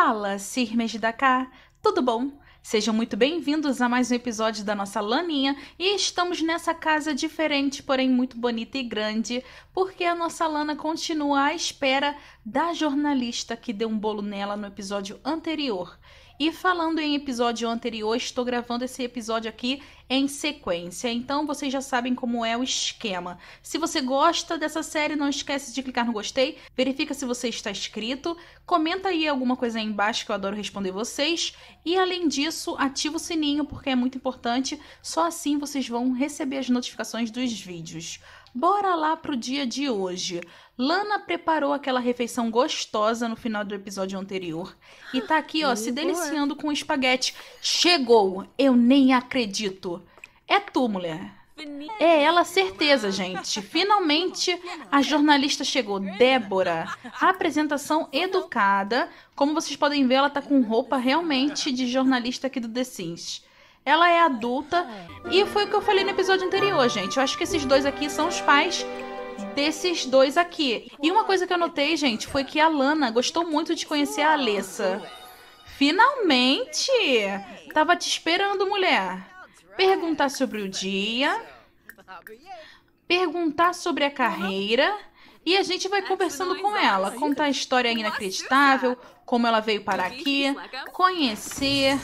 Fala, Sirmes de Dakar! tudo bom? Sejam muito bem-vindos a mais um episódio da nossa Laninha e estamos nessa casa diferente, porém muito bonita e grande, porque a nossa Lana continua à espera da jornalista que deu um bolo nela no episódio anterior. E falando em episódio anterior, estou gravando esse episódio aqui em sequência. Então vocês já sabem como é o esquema. Se você gosta dessa série, não esquece de clicar no gostei, verifica se você está inscrito, comenta aí alguma coisa aí embaixo que eu adoro responder vocês e além disso, ativa o sininho porque é muito importante, só assim vocês vão receber as notificações dos vídeos. Bora lá pro dia de hoje. Lana preparou aquela refeição gostosa no final do episódio anterior e tá aqui, ó, se é. deliciando com espaguete. Chegou! Eu nem acredito. É tu, mulher. É ela, certeza, gente. Finalmente, a jornalista chegou, Débora. A apresentação educada. Como vocês podem ver, ela tá com roupa realmente de jornalista aqui do The Sims. Ela é adulta e foi o que eu falei no episódio anterior, gente. Eu acho que esses dois aqui são os pais desses dois aqui. E uma coisa que eu notei, gente, foi que a Lana gostou muito de conhecer a Alessa. Finalmente! Tava te esperando, mulher. Perguntar sobre o dia. Perguntar sobre a carreira e a gente vai conversando com ela, contar a história inacreditável, como ela veio para aqui, conhecer.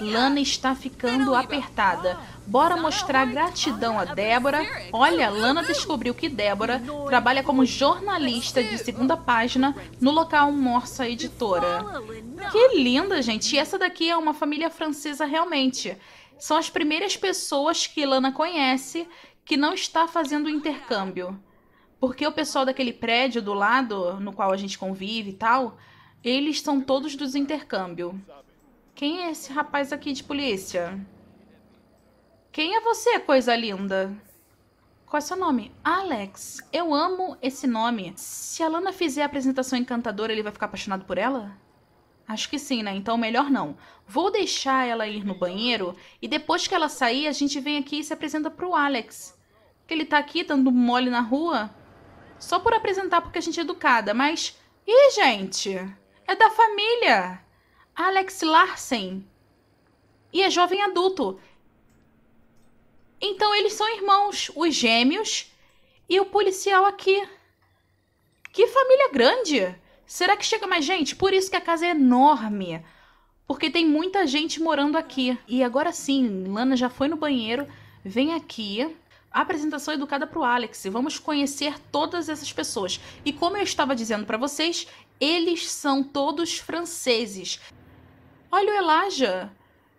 Lana está ficando apertada. Ah, Bora mostrar gratidão a Débora. Olha, Lana descobriu que Débora trabalha como jornalista de segunda página no local Morsa Editora. Que linda, gente! E essa daqui é uma família francesa realmente. São as primeiras pessoas que Lana conhece que não está fazendo intercâmbio. Porque o pessoal daquele prédio do lado, no qual a gente convive e tal, eles são todos dos intercâmbio. Quem é esse rapaz aqui de polícia? Quem é você, coisa linda? Qual é seu nome? Alex. Eu amo esse nome. Se a Lana fizer a apresentação encantadora, ele vai ficar apaixonado por ela? Acho que sim, né? Então melhor não. Vou deixar ela ir no banheiro e depois que ela sair, a gente vem aqui e se apresenta pro Alex. Que ele tá aqui dando mole na rua só por apresentar porque a gente é educada, mas. Ih, gente! É da família! Alex Larsen. E é jovem adulto. Então eles são irmãos, os gêmeos e o policial aqui. Que família grande! Será que chega mais gente? Por isso que a casa é enorme. Porque tem muita gente morando aqui. E agora sim, Lana já foi no banheiro, vem aqui apresentação educada para o Alex. Vamos conhecer todas essas pessoas. E como eu estava dizendo para vocês, eles são todos franceses. Olha o Elijah.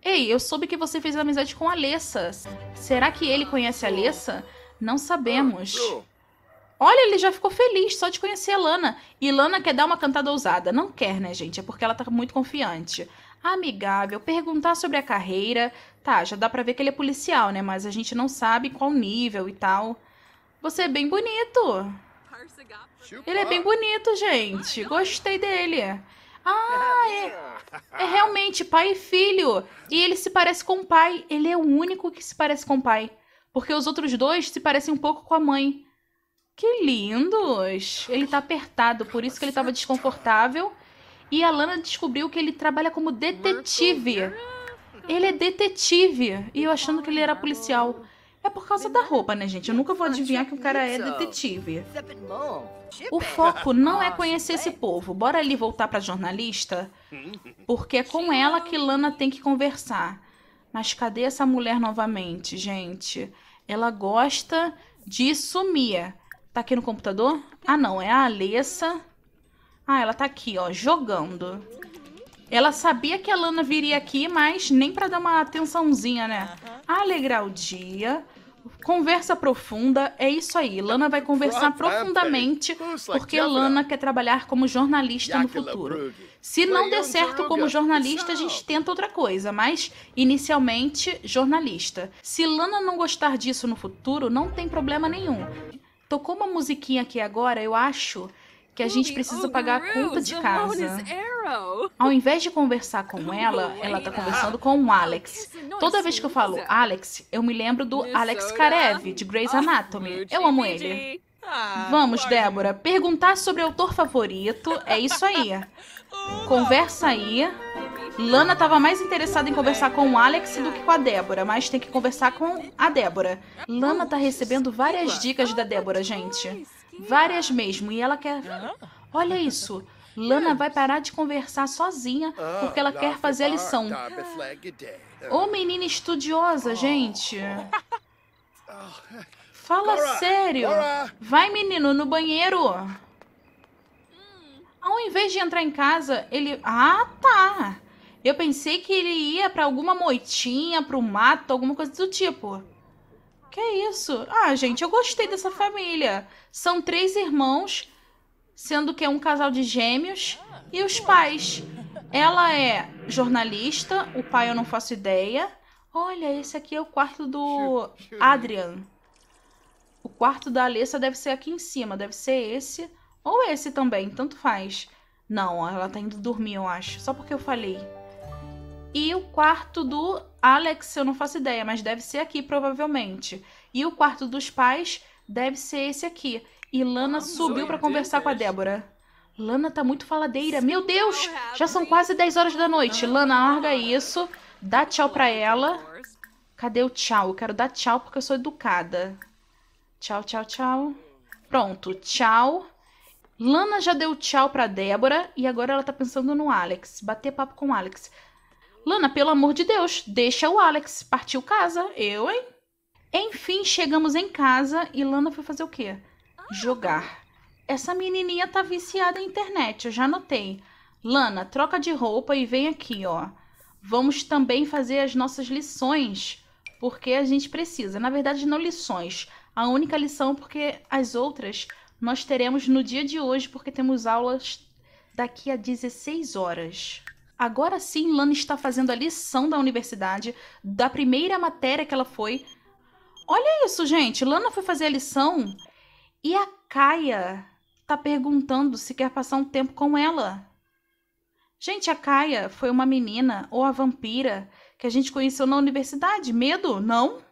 Ei, eu soube que você fez amizade com a Alessa. Será que ele conhece a Alessa? Não sabemos. Olha, ele já ficou feliz só de conhecer a Lana. E Lana quer dar uma cantada ousada. Não quer, né, gente? É porque ela tá muito confiante. Amigável, perguntar sobre a carreira, Tá, já dá pra ver que ele é policial, né? Mas a gente não sabe qual nível e tal. Você é bem bonito. Ele é bem bonito, gente. Gostei dele. Ah, é, é realmente pai e filho. E ele se parece com o pai. Ele é o único que se parece com o pai. Porque os outros dois se parecem um pouco com a mãe. Que lindos! Ele tá apertado, por isso que ele tava desconfortável. E a Lana descobriu que ele trabalha como detetive. Ele é detetive. E eu achando que ele era policial. É por causa da roupa, né, gente? Eu nunca vou adivinhar que o cara é detetive. O foco não é conhecer esse povo. Bora ali voltar pra jornalista? Porque é com ela que Lana tem que conversar. Mas cadê essa mulher novamente, gente? Ela gosta de sumir. Tá aqui no computador? Ah, não. É a Alessa. Ah, ela tá aqui, ó, jogando. Ela sabia que a Lana viria aqui, mas nem para dar uma atençãozinha, né? Uhum. Alegrar o dia. Conversa profunda, é isso aí. Lana vai conversar profundamente porque Lana quer trabalhar como jornalista no futuro. Se não der certo como jornalista, a gente tenta outra coisa, mas inicialmente jornalista. Se Lana não gostar disso no futuro, não tem problema nenhum. Tocou uma musiquinha aqui agora, eu acho que a gente precisa oh, pagar a conta de casa. Ao invés de conversar com ela, oh, ela está conversando com o oh, Alex. Toda vez que eu falo Alex, eu me lembro do Alex Karev, de Grey's ah, Anatomy. Eu amo ele. Ah, Vamos, Débora, perguntar sobre autor favorito. É isso aí. Conversa aí. Lana estava mais interessada em conversar com o Alex do que com a Débora, mas tem que conversar com a Débora. Lana está recebendo várias dicas da Débora, gente. Várias mesmo. E ela quer. Ah. Olha isso. Lana vai parar de conversar sozinha ah, porque ela quer fazer a lição. Ô menina estudiosa, oh. gente. Oh. Fala sério. Vai, menino, no banheiro. Ao invés de entrar em casa, ele. Ah, tá. Eu pensei que ele ia para alguma moitinha, para o mato, alguma coisa do tipo. Que é isso? Ah, gente, eu gostei dessa família. São três irmãos, sendo que é um casal de gêmeos e os pais. Ela é jornalista, o pai eu não faço ideia. Olha, esse aqui é o quarto do Adrian. O quarto da Alessa deve ser aqui em cima, deve ser esse ou esse também, tanto faz. Não, ela tá indo dormir, eu acho, só porque eu falei. E o quarto do Alex, eu não faço ideia, mas deve ser aqui provavelmente. E o quarto dos pais deve ser esse aqui. E Lana subiu para conversar com a Débora. Lana tá muito faladeira. Meu Deus! Já são quase 10 horas da noite. Lana, larga isso. Dá tchau pra ela. Cadê o tchau? Eu quero dar tchau porque eu sou educada. Tchau, tchau, tchau. Pronto, tchau. Lana já deu tchau pra Débora e agora ela tá pensando no Alex. Bater papo com o Alex. Lana, pelo amor de Deus, deixa o Alex. Partiu casa. Eu, hein? Enfim, chegamos em casa e Lana foi fazer o quê? Jogar. Essa menininha tá viciada em internet, eu já notei. Lana, troca de roupa e vem aqui, ó. Vamos também fazer as nossas lições, porque a gente precisa. Na verdade, não lições. A única lição, porque as outras nós teremos no dia de hoje, porque temos aulas daqui a 16 horas. Agora sim, Lana está fazendo a lição da universidade, da primeira matéria que ela foi. Olha isso, gente. Lana foi fazer a lição e a Caia tá perguntando se quer passar um tempo com ela. Gente, a Caia foi uma menina ou a vampira que a gente conheceu na universidade. Medo? Não?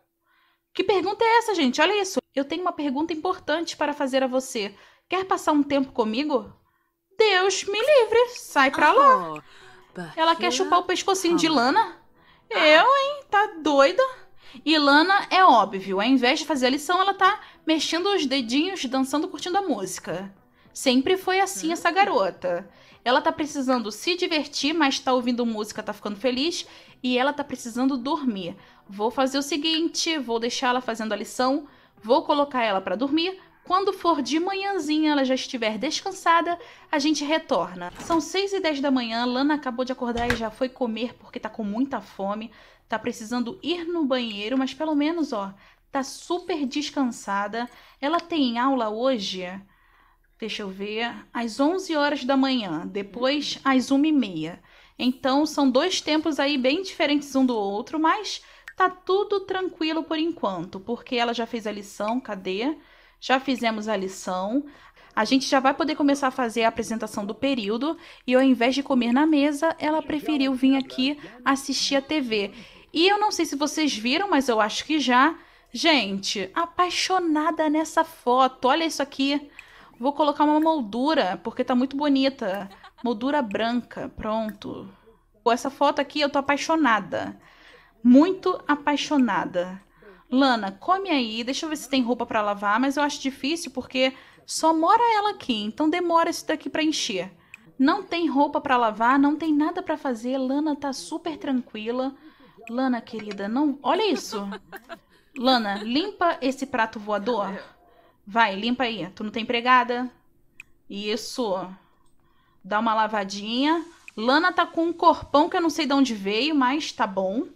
Que pergunta é essa, gente? Olha isso. Eu tenho uma pergunta importante para fazer a você. Quer passar um tempo comigo? Deus me livre. Sai pra oh. lá. Ela quer chupar o pescocinho de Lana? Eu, ah. hein? Tá doida? E Lana é óbvio, ao invés de fazer a lição, ela tá mexendo os dedinhos, dançando, curtindo a música. Sempre foi assim essa garota. Ela tá precisando se divertir, mas tá ouvindo música, tá ficando feliz, e ela tá precisando dormir. Vou fazer o seguinte, vou deixar ela fazendo a lição, vou colocar ela para dormir, quando for de manhãzinha, ela já estiver descansada, a gente retorna. São 6 e 10 da manhã, Lana acabou de acordar e já foi comer porque tá com muita fome, tá precisando ir no banheiro, mas pelo menos, ó, tá super descansada. Ela tem aula hoje, deixa eu ver, às 11 horas da manhã, depois às 1 e meia. Então, são dois tempos aí bem diferentes um do outro, mas tá tudo tranquilo por enquanto, porque ela já fez a lição, cadê? já fizemos a lição, a gente já vai poder começar a fazer a apresentação do período e ao invés de comer na mesa, ela preferiu vir aqui assistir a TV. E eu não sei se vocês viram, mas eu acho que já. Gente, apaixonada nessa foto. Olha isso aqui. Vou colocar uma moldura, porque tá muito bonita. Moldura branca, pronto. Com essa foto aqui eu tô apaixonada. Muito apaixonada. Lana, come aí, deixa eu ver se tem roupa para lavar, mas eu acho difícil porque só mora ela aqui, então demora isso daqui para encher. Não tem roupa para lavar, não tem nada para fazer, Lana tá super tranquila. Lana, querida, não, olha isso. Lana, limpa esse prato voador. Vai, limpa aí. Tu não tem empregada? Isso. Dá uma lavadinha. Lana tá com um corpão que eu não sei de onde veio, mas tá bom.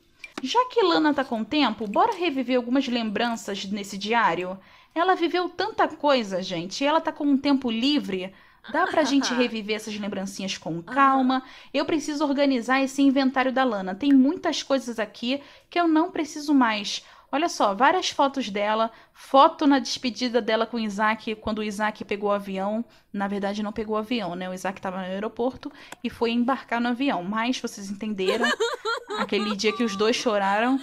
Já que Lana tá com tempo, bora reviver algumas lembranças nesse diário? Ela viveu tanta coisa, gente, e ela tá com um tempo livre. Dá pra gente reviver essas lembrancinhas com calma. Eu preciso organizar esse inventário da Lana. Tem muitas coisas aqui que eu não preciso mais. Olha só, várias fotos dela, foto na despedida dela com o Isaac, quando o Isaac pegou o avião. Na verdade, não pegou o avião, né? O Isaac estava no aeroporto e foi embarcar no avião. Mas vocês entenderam aquele dia que os dois choraram.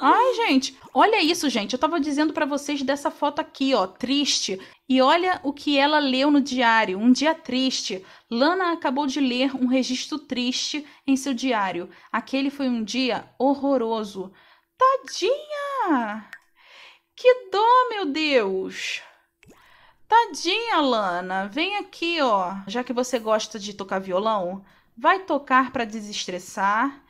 Ai, gente, olha isso, gente. Eu estava dizendo para vocês dessa foto aqui, ó, triste. E olha o que ela leu no diário, um dia triste. Lana acabou de ler um registro triste em seu diário. Aquele foi um dia horroroso. Tadinha! Que dó, meu Deus! Tadinha, Lana. Vem aqui, ó. Já que você gosta de tocar violão, vai tocar para desestressar.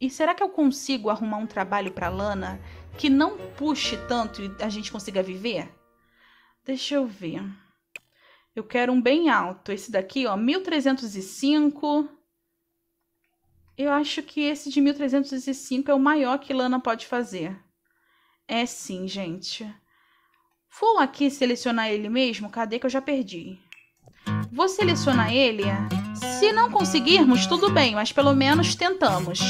E será que eu consigo arrumar um trabalho para Lana que não puxe tanto e a gente consiga viver? Deixa eu ver. Eu quero um bem alto. Esse daqui, ó, 1305. Eu acho que esse de 1305 é o maior que Lana pode fazer. É sim, gente. Vou aqui selecionar ele mesmo. Cadê que eu já perdi? Vou selecionar ele. Se não conseguirmos, tudo bem, mas pelo menos tentamos.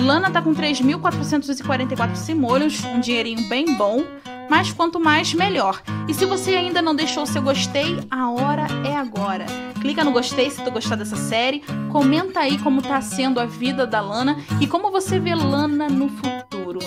Lana tá com 3.444 simolhos, um dinheirinho bem bom, mas quanto mais, melhor. E se você ainda não deixou o seu gostei, a hora é agora. Clica no gostei se tu gostar dessa série, comenta aí como tá sendo a vida da Lana e como você vê Lana no futuro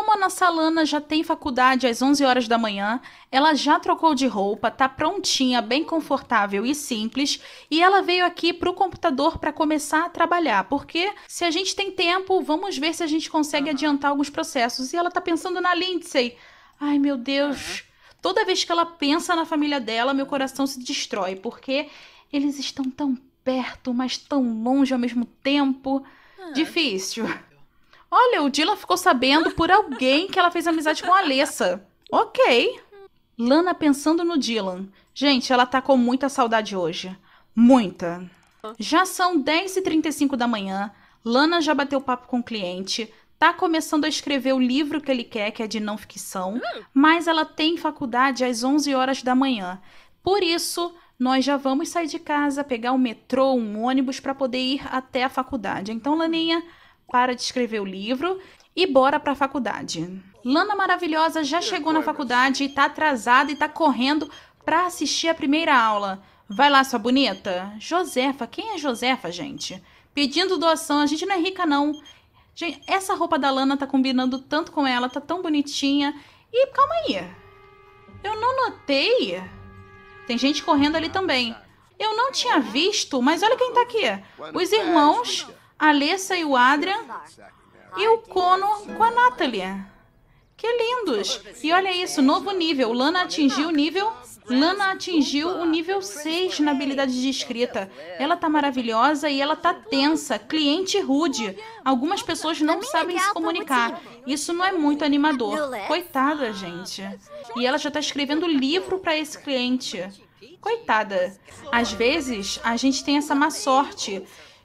como a nossa Lana já tem faculdade às 11 horas da manhã, ela já trocou de roupa, tá prontinha, bem confortável e simples, e ela veio aqui pro computador para começar a trabalhar, porque se a gente tem tempo, vamos ver se a gente consegue uhum. adiantar alguns processos. E ela tá pensando na Lindsay. Ai, meu Deus. Uhum. Toda vez que ela pensa na família dela, meu coração se destrói, porque eles estão tão perto, mas tão longe ao mesmo tempo. Uhum. Difícil. Olha, o Dylan ficou sabendo por alguém que ela fez amizade com a Alessa. Ok. Lana pensando no Dylan. Gente, ela tá com muita saudade hoje. Muita. Já são 10h35 da manhã. Lana já bateu papo com o cliente. Tá começando a escrever o livro que ele quer, que é de não ficção. Mas ela tem faculdade às 11 horas da manhã. Por isso, nós já vamos sair de casa, pegar um metrô, um ônibus para poder ir até a faculdade. Então, Laninha, para de escrever o livro e bora para a faculdade. Lana maravilhosa já chegou na faculdade e tá atrasada e tá correndo para assistir a primeira aula. Vai lá, sua bonita. Josefa, quem é Josefa, gente? Pedindo doação, a gente não é rica não. Gente, essa roupa da Lana tá combinando tanto com ela, tá tão bonitinha. E calma aí. Eu não notei. Tem gente correndo ali também. Eu não tinha visto, mas olha quem tá aqui. Os irmãos a Alessa e o Adrian e o Conor com a Natalia. Que lindos! E olha isso, novo nível. Lana atingiu o nível. Lana atingiu o nível 6 na habilidade de escrita. Ela tá maravilhosa e ela tá tensa. Cliente rude. Algumas pessoas não sabem se comunicar. Isso não é muito animador. Coitada, gente. E ela já tá escrevendo livro para esse cliente. Coitada. Às vezes, a gente tem essa má sorte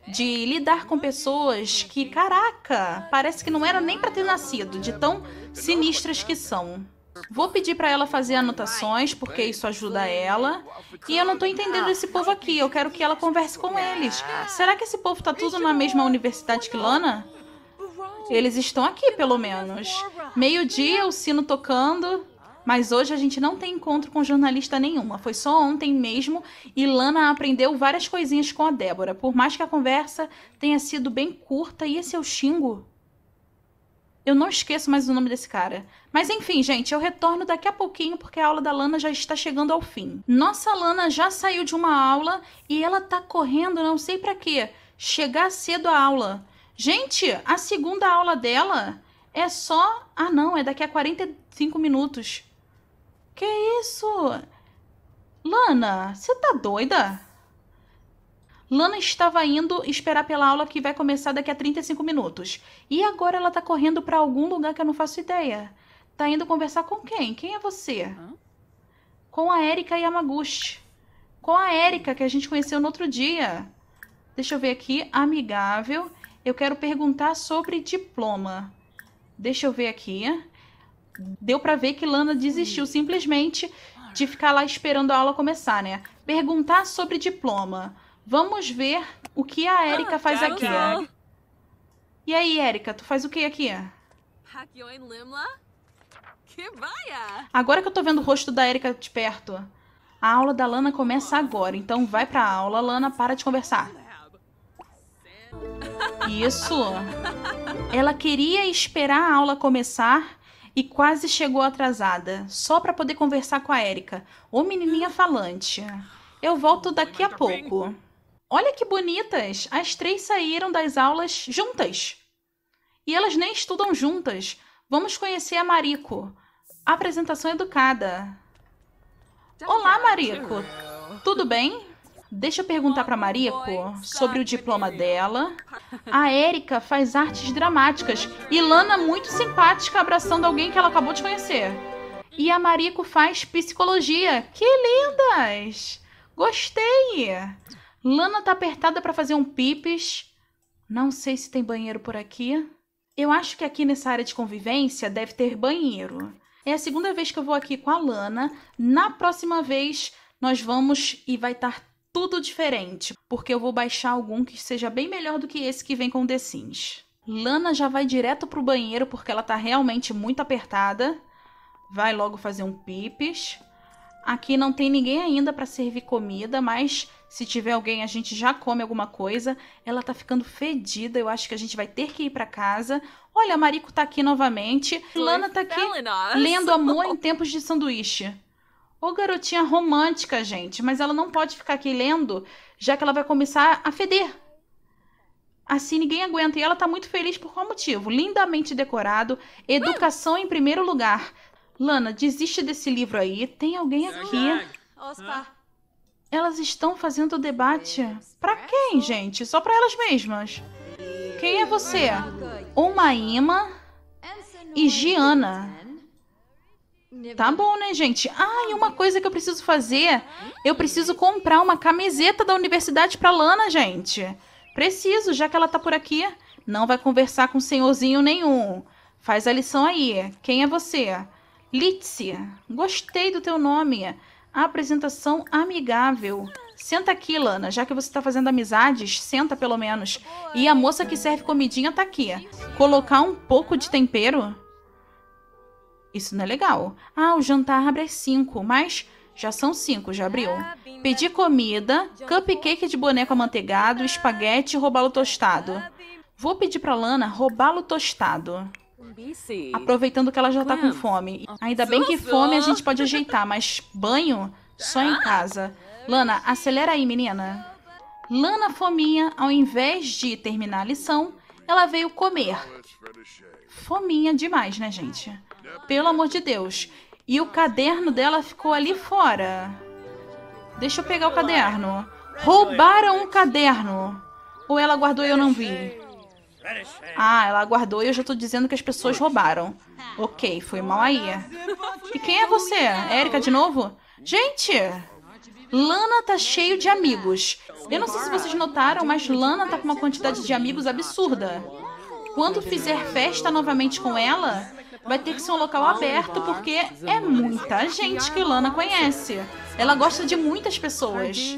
de lidar com pessoas que, caraca, parece que não era nem para ter nascido, de tão sinistras que são. Vou pedir para ela fazer anotações, porque isso ajuda ela. E eu não tô entendendo esse povo aqui, eu quero que ela converse com eles. Será que esse povo tá tudo na mesma universidade que Lana? Eles estão aqui, pelo menos. Meio-dia, o sino tocando mas hoje a gente não tem encontro com jornalista nenhuma. Foi só ontem mesmo e Lana aprendeu várias coisinhas com a Débora, por mais que a conversa tenha sido bem curta. E esse é o Xingo? Eu não esqueço mais o nome desse cara. Mas enfim, gente, eu retorno daqui a pouquinho porque a aula da Lana já está chegando ao fim. Nossa Lana já saiu de uma aula e ela tá correndo, não sei para quê, chegar cedo à aula. Gente, a segunda aula dela é só. Ah, não, é daqui a 45 minutos. Que isso? Lana, você tá doida? Lana estava indo esperar pela aula que vai começar daqui a 35 minutos. E agora ela tá correndo para algum lugar que eu não faço ideia. Tá indo conversar com quem? Quem é você? Hã? Com a Erika Yamaguchi. Com a Erika que a gente conheceu no outro dia. Deixa eu ver aqui, amigável. Eu quero perguntar sobre diploma. Deixa eu ver aqui deu para ver que Lana desistiu simplesmente de ficar lá esperando a aula começar, né? Perguntar sobre diploma. Vamos ver o que a ah, Erika faz aqui. E aí, Erika, tu faz o que aqui? Agora que eu tô vendo o rosto da Erika de perto. A aula da Lana começa agora, então vai pra aula, Lana, para de conversar. Isso. Ela queria esperar a aula começar e quase chegou atrasada, só para poder conversar com a Érica, ô menininha falante. Eu volto daqui a pouco. Olha que bonitas! As três saíram das aulas juntas. E elas nem estudam juntas. Vamos conhecer a Marico. Apresentação educada. Olá, Marico. Tudo bem? Deixa eu perguntar para Maria sobre o diploma dela. A Érica faz artes dramáticas e Lana muito simpática abraçando alguém que ela acabou de conhecer. E a Marico faz psicologia. Que lindas! Gostei! Lana tá apertada para fazer um pips. Não sei se tem banheiro por aqui. Eu acho que aqui nessa área de convivência deve ter banheiro. É a segunda vez que eu vou aqui com a Lana. Na próxima vez nós vamos e vai estar tudo diferente, porque eu vou baixar algum que seja bem melhor do que esse que vem com The Sims. Lana já vai direto pro banheiro porque ela tá realmente muito apertada. Vai logo fazer um pipis. Aqui não tem ninguém ainda para servir comida, mas se tiver alguém a gente já come alguma coisa. Ela tá ficando fedida, eu acho que a gente vai ter que ir para casa. Olha, Marico tá aqui novamente. Lana tá aqui lendo amor em tempos de sanduíche. Ô garotinha romântica, gente, mas ela não pode ficar aqui lendo, já que ela vai começar a feder. Assim ninguém aguenta. E ela tá muito feliz por qual motivo? Lindamente decorado, educação em primeiro lugar. Lana, desiste desse livro aí. Tem alguém é aqui. Oscar. Elas estão fazendo debate. Para quem, gente? Só para elas mesmas. Quem é você? Uma Ima e é Giana. Tá bom, né, gente? Ah, e uma hum. coisa que eu preciso fazer, eu preciso comprar uma camiseta da universidade pra Lana, gente. Preciso, já que ela tá por aqui. Não vai conversar com senhorzinho nenhum. Faz a lição aí. Quem é você? Litzy. Gostei do teu nome. Apresentação amigável. Senta aqui, Lana. Já que você tá fazendo amizades, senta pelo menos. E a moça que serve comidinha tá aqui. Colocar um pouco de tempero? Isso não é legal. Ah, o jantar abre às 5, mas já são 5, já abriu. Pedi comida, cupcake de boneco amanteigado, espaguete e robalo tostado. Vou pedir pra Lana robalo tostado. Aproveitando que ela já tá com fome. Ainda bem que fome a gente pode ajeitar, mas banho só em casa. Lana, acelera aí, menina. Lana Fominha, ao invés de terminar a lição, ela veio comer. Fominha demais, né, gente? Pelo amor de Deus. E o caderno dela ficou ali fora. Deixa eu pegar o caderno. Roubaram um caderno. Ou ela guardou e eu não vi. Ah, ela guardou e eu já tô dizendo que as pessoas roubaram. Ok, foi mal aí. E quem é você? Érica de novo? Gente! Lana tá cheio de amigos. Eu não sei se vocês notaram, mas Lana tá com uma quantidade de amigos absurda. Quando fizer festa novamente com ela, vai ter que ser um local aberto porque é muita gente que Lana conhece. Ela gosta de muitas pessoas.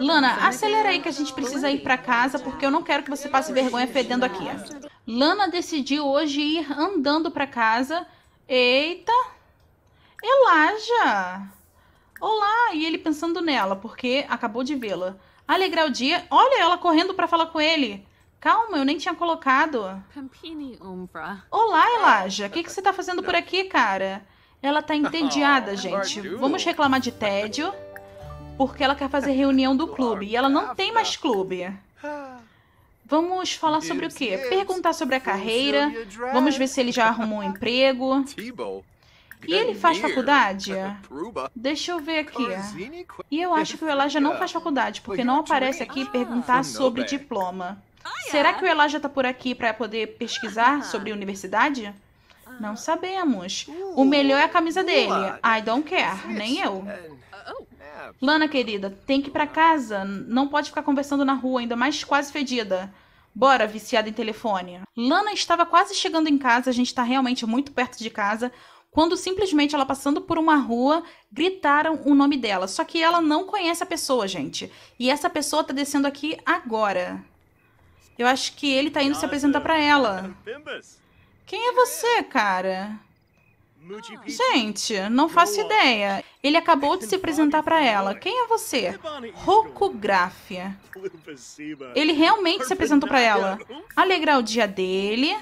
Lana, acelera aí que a gente precisa ir para casa porque eu não quero que você passe vergonha fedendo aqui. Lana decidiu hoje ir andando para casa. Eita! já. Olá! E ele pensando nela, porque acabou de vê-la. Alegrar o dia. Olha ela correndo para falar com ele. Calma, eu nem tinha colocado. Campini Umbra. Olá, Elijah. O que, que você tá fazendo por aqui, cara? Ela tá entediada, oh, gente. Vamos reclamar de tédio. Porque ela quer fazer reunião do clube. E ela não tem mais clube. Vamos falar sobre o quê? Perguntar sobre a carreira. Vamos ver se ele já arrumou um emprego. E ele faz faculdade? Deixa eu ver aqui. E eu acho que o Elijah não faz faculdade, porque não aparece aqui ah. perguntar sobre diploma. Será que o Elijah tá por aqui para poder pesquisar ah. sobre universidade? Ah. Não sabemos. O uh. melhor é a camisa dele. I don't care, nem eu. Oh. Lana, querida, tem que ir pra casa. Não pode ficar conversando na rua, ainda mais quase fedida. Bora, viciada em telefone. Lana estava quase chegando em casa, a gente está realmente muito perto de casa, quando simplesmente ela passando por uma rua, gritaram o nome dela. Só que ela não conhece a pessoa, gente. E essa pessoa tá descendo aqui agora. Eu acho que ele tá indo se apresentar para ela. Quem é você, cara? Gente, não faço ideia. Ele acabou de se apresentar para ela. Quem é você? Rocografia. Ele realmente se apresentou para ela. Alegrar o dia dele.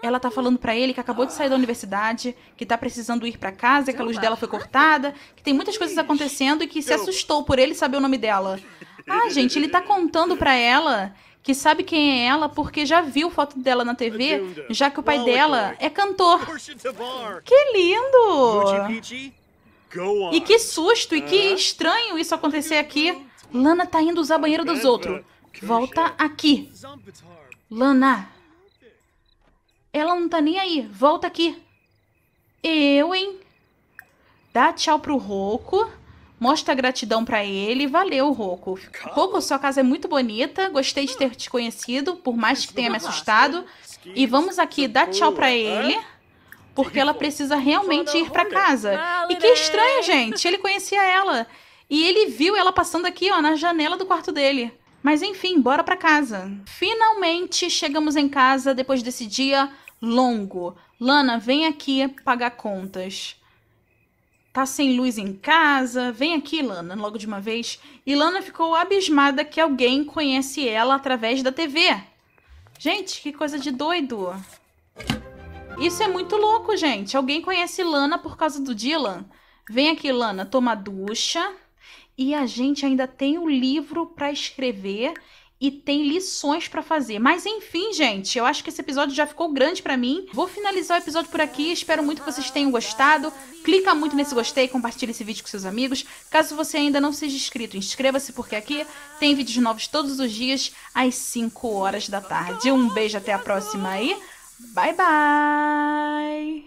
Ela tá falando para ele que acabou de sair da universidade, que tá precisando ir para casa, que a luz dela foi cortada, que tem muitas coisas acontecendo e que se assustou por ele saber o nome dela. Ah, gente, ele tá contando para ela que sabe quem é ela porque já viu foto dela na TV, já que o pai é dela é cantor. Que lindo! E que susto e que estranho isso acontecer aqui. Lana tá indo usar banheiro dos outros. Volta aqui. Lana. Ela não tá nem aí. Volta aqui. Eu, hein? Dá tchau pro Roco mostra gratidão para ele. Valeu, Roco. Roco, sua casa é muito bonita. Gostei de ter te conhecido, por mais que tenha é me assustado. E vamos aqui dar tchau para é? ele, porque ela precisa realmente ir para casa. E que estranho, gente. Ele conhecia ela e ele viu ela passando aqui, ó, na janela do quarto dele. Mas enfim, bora para casa. Finalmente chegamos em casa depois desse dia longo. Lana, vem aqui pagar contas tá sem luz em casa, vem aqui, Lana, logo de uma vez. E Lana ficou abismada que alguém conhece ela através da TV. Gente, que coisa de doido. Isso é muito louco, gente. Alguém conhece Lana por causa do Dylan. Vem aqui, Lana, toma ducha. E a gente ainda tem o livro para escrever e tem lições para fazer. Mas enfim, gente, eu acho que esse episódio já ficou grande para mim. Vou finalizar o episódio por aqui. Espero muito que vocês tenham gostado. Clica muito nesse gostei, compartilha esse vídeo com seus amigos. Caso você ainda não seja inscrito, inscreva-se porque aqui tem vídeos novos todos os dias às 5 horas da tarde. Um beijo, até a próxima aí. Bye bye.